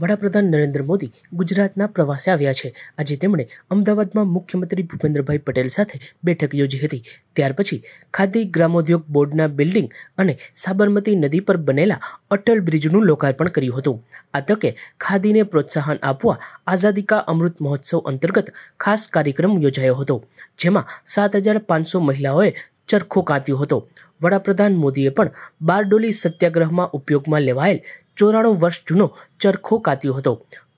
વડાપ્રધાન નરેન્દ્ર મોદી ગુજરાતના પ્રવાસે આવ્યા છે આજે તેમણે અમદાવાદમાં મુખ્યમંત્રી ભૂપેન્દ્રભાઈ પટેલ સાથે બેઠક યોજી હતી ત્યાર પછી ખાદી ગ્રામોદ્યોગ બોર્ડના બિલ્ડિંગ અને સાબરમતી નદી પર બનેલા અટલ બ્રિજનું લોકાર્પણ કર્યું હતું આ તકે ખાદીને પ્રોત્સાહન આપવા આઝાદી કા અમૃત મહોત્સવ અંતર્ગત ખાસ કાર્યક્રમ યોજાયો હતો જેમાં સાત હજાર પાંચસો મહિલાઓએ ચરખો કાંત્યો હતો વડાપ્રધાન મોદીએ પણ બારડોલી સત્યાગ્રહમાં ઉપયોગમાં લેવાયેલ ચોરાણું વર્ષ જૂનો ચરખો કાત્યો હતો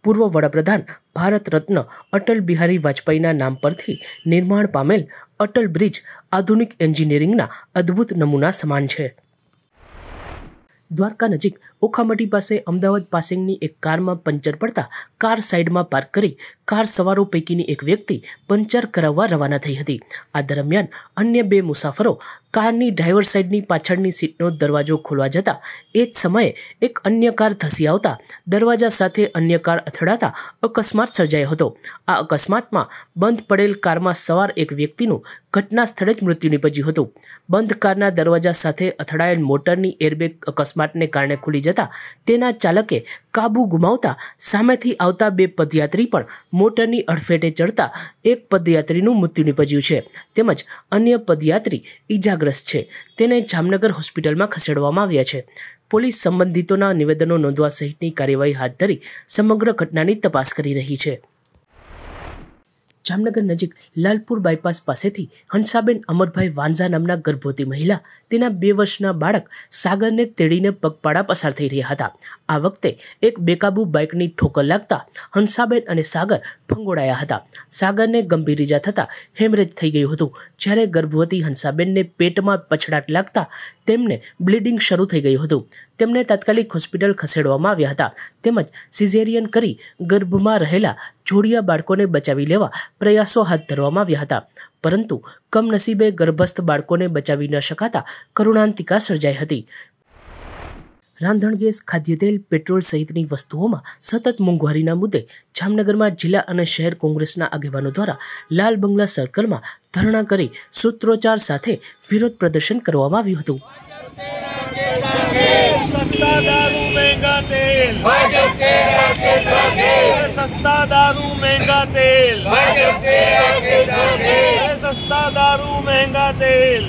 પૂર્વ વડાપ્રધાન ભારત રત્ન અટલ બિહારી વાજપેયીના નામ પરથી નિર્માણ પામેલ અટલ બ્રિજ આધુનિક એન્જિનિયરિંગના અદ્ભુત નમૂના સમાન છે દ્વારકા નજીક ઓખામટી પાસે અમદાવાદ પાસિંગની એક કારમાં પંચર પડતા કાર સાઈડમાં પાર્ક કરી કાર સવારો પૈકીની એક વ્યક્તિ પંચર કરાવવા રવાના થઈ હતી આ દરમિયાન અન્ય બે મુસાફરો કારની ડ્રાઈવર સાઇડની પાછળની સીટનો દરવાજો ખોલવા જતા એ જ સમયે એક અન્ય કાર ધસી આવતા દરવાજા સાથે અન્ય કાર અથડાતા અકસ્માત સર્જાયો હતો આ અકસ્માતમાં બંધ પડેલ કારમાં સવાર એક વ્યક્તિનું ઘટના સ્થળે જ મૃત્યુ નિપજ્યું હતું બંધ કારના દરવાજા સાથે અથડાયેલ મોટરની એરબેગ અકસ્માતને કારણે ખુલી જતા તેના ચાલકે કાબુ ગુમાવતા સામેથી આવતા બે પદયાત્રી પણ મોટરની અડફેટે ચડતા એક પદયાત્રીનું મૃત્યુ નિપજ્યું છે તેમજ અન્ય પદયાત્રી ઈજાગ્રસ્ત છે તેને જામનગર હોસ્પિટલમાં ખસેડવામાં આવ્યા છે પોલીસ સંબંધિતોના નિવેદનો નોંધવા સહિતની કાર્યવાહી હાથ ધરી સમગ્ર ઘટનાની તપાસ કરી રહી છે જામનગર નજીક લાલપુર બાયપાસ પાસેથી હંસાબેન અમરભાઈ વાંઝા નામના ગર્ભવતી મહિલા તેના બે વર્ષના બાળક સાગરને તેડીને પગપાળા પસાર થઈ રહ્યા હતા આ વખતે એક બેકાબુ બાઇકની ઠોકર લાગતા હંસાબેન અને સાગર ફંગોળાયા હતા સાગરને ગંભીર ઇજા થતા હેમરેજ થઈ ગયું હતું જ્યારે ગર્ભવતી હંસાબેનને પેટમાં પછડાટ લાગતા તેમને બ્લીડિંગ શરૂ થઈ ગયું હતું તેમને તાત્કાલિક હોસ્પિટલ ખસેડવામાં આવ્યા હતા તેમજ સિઝેરિયન કરી ગર્ભમાં રહેલા જોડિયા બાળકોને બચાવી લેવા પ્રયાસો હાથ ધરવામાં આવ્યા હતા પરંતુ કમનસીબે ગર્ભસ્થ બાળકોને બચાવી ન શકાતા કરુણાંતિકા સર્જાઈ હતી રાંધણ ગેસ ખાદ્યતેલ પેટ્રોલ સહિતની વસ્તુઓમાં સતત મોંઘવારીના મુદ્દે જામનગરમાં જિલ્લા અને શહેર કોંગ્રેસના આગેવાનો દ્વારા લાલ બંગલા સર્કલમાં ધરણા કરી સૂત્રોચ્ચાર સાથે વિરોધ પ્રદર્શન કરવામાં આવ્યું હતું ભાજપ કે રાકે સાગે સસ્તા દારૂ મહેંગા તેલ સસ્તા દારૂ મહેંગા તેલ